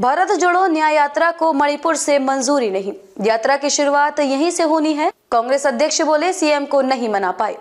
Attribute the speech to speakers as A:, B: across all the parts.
A: भारत जोड़ो न्याय यात्रा को मणिपुर से मंजूरी नहीं यात्रा की शुरुआत यहीं से होनी है कांग्रेस अध्यक्ष बोले सीएम को नहीं मना पाए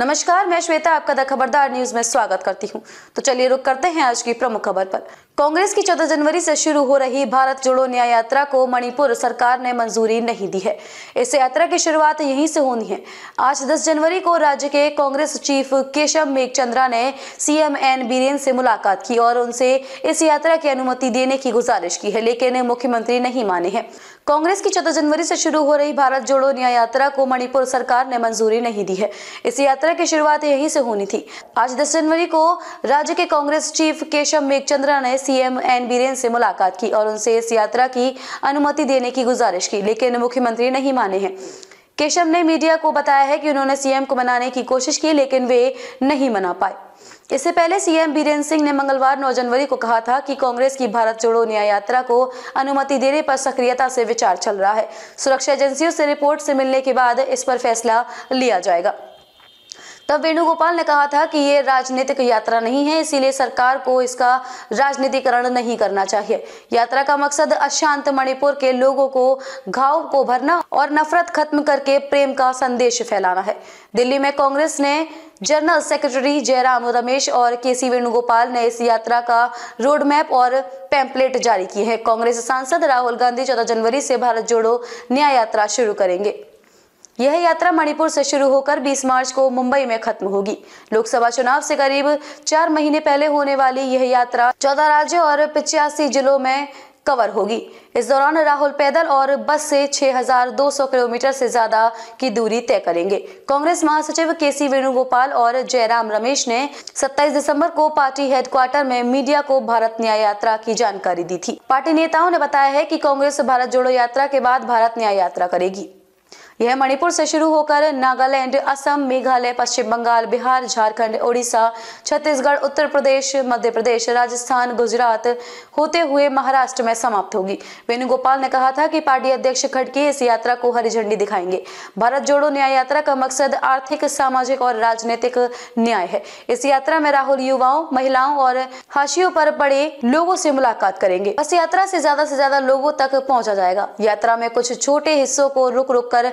A: नमस्कार मैं श्वेता आपका द खबरदार न्यूज में स्वागत करती हूँ तो चलिए रुक करते हैं आज की प्रमुख खबर पर कांग्रेस की 14 जनवरी से शुरू हो रही भारत जोड़ो न्याय यात्रा को मणिपुर सरकार ने मंजूरी नहीं दी है इस यात्रा की शुरुआत यहीं से होनी है आज 10 जनवरी को राज्य के कांग्रेस चीफ केशव मेघचंद्रा ने सीएम एन बीरेन से मुलाकात की और उनसे इस यात्रा की अनुमति देने की गुजारिश की है लेकिन मुख्यमंत्री नहीं माने हैं कांग्रेस की चौदह जनवरी से शुरू हो रही भारत जोड़ो न्याय यात्रा को मणिपुर सरकार ने मंजूरी नहीं दी है इस यात्रा की शुरुआत यहीं से होनी थी आज दस जनवरी को राज्य के कांग्रेस चीफ केशव मेघचंद्रा ने सीएम एन बीरेन से मुलाकात की और उनसे इस यात्रा की अनुमति देने की गुजारिश की लेकिन मुख्यमंत्री नहीं माने हैं केशव ने मीडिया को बताया है कि उन्होंने सीएम को मनाने की कोशिश की लेकिन वे नहीं मना पाए इससे पहले सीएम बीरेन सिंह ने मंगलवार 9 जनवरी को कहा था कि कांग्रेस की भारत जोड़ो न्याय यात्रा को अनुमति देने पर सक्रियता से विचार चल रहा है सुरक्षा एजेंसियों से रिपोर्ट से मिलने के बाद इस पर फैसला लिया जाएगा तब वेणुगोपाल ने कहा था कि ये राजनीतिक यात्रा नहीं है इसीलिए सरकार को इसका राजनीतिकरण नहीं करना चाहिए यात्रा का मकसद अशांत मणिपुर के लोगों को घाव को भरना और नफरत खत्म करके प्रेम का संदेश फैलाना है दिल्ली में कांग्रेस ने जनरल सेक्रेटरी जयराम रमेश और के सी वेणुगोपाल ने इस यात्रा का रोड मैप और पैम्पलेट जारी किए हैं कांग्रेस सांसद राहुल गांधी चौदह जनवरी से भारत जोड़ो न्याय यात्रा शुरू करेंगे यह यात्रा मणिपुर से शुरू होकर 20 मार्च को मुंबई में खत्म होगी लोकसभा चुनाव से करीब चार महीने पहले होने वाली यह यात्रा चौदह राज्यों और पिचासी जिलों में कवर होगी इस दौरान राहुल पैदल और बस से 6,200 किलोमीटर से ज्यादा की दूरी तय करेंगे कांग्रेस महासचिव के सी वेणुगोपाल और जयराम रमेश ने 27 दिसंबर को पार्टी हेडक्वार्टर में मीडिया को भारत न्याय यात्रा की जानकारी दी थी पार्टी नेताओं ने बताया है कि कांग्रेस भारत जोड़ो यात्रा के बाद भारत न्याय यात्रा करेगी यह मणिपुर से शुरू होकर नागालैंड असम मेघालय पश्चिम बंगाल बिहार झारखंड ओडिशा छत्तीसगढ़ उत्तर प्रदेश मध्य प्रदेश राजस्थान गुजरात होते हुए महाराष्ट्र में समाप्त होगी वेणुगोपाल ने कहा था कि पार्टी अध्यक्ष खड़के इस यात्रा को हरी झंडी दिखाएंगे भारत जोड़ो न्याय यात्रा का मकसद आर्थिक सामाजिक और राजनीतिक न्याय है इस यात्रा में राहुल युवाओं महिलाओं और हाशियों पर पड़े लोगों से मुलाकात करेंगे बस यात्रा से ज्यादा से ज्यादा लोगों तक पहुंचा जाएगा यात्रा में कुछ छोटे हिस्सों को रुक रुक कर